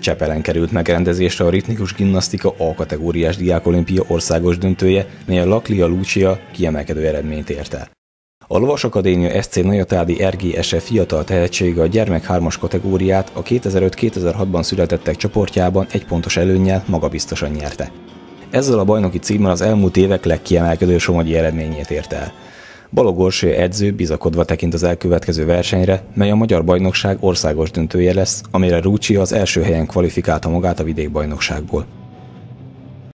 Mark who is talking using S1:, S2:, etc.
S1: Csepelen került megrendezésre a ritmikus gimnasztika A kategóriás diákolimpia országos döntője, mely a Laklia Lucia kiemelkedő eredményt ért el. A Lovas Akadémia SC Nagyatádi RGSE fiatal tehetsége a gyermek 3-as kategóriát a 2005-2006-ban születettek csoportjában egy pontos előnnyel magabiztosan nyerte. Ezzel a bajnoki címmel az elmúlt évek legkiemelkedő somogyi eredményét ért el. Balogorsi edző bizakodva tekint az elkövetkező versenyre, mely a magyar bajnokság országos döntője lesz, amire Rúcsi az első helyen kvalifikálta magát a vidékbajnokságból.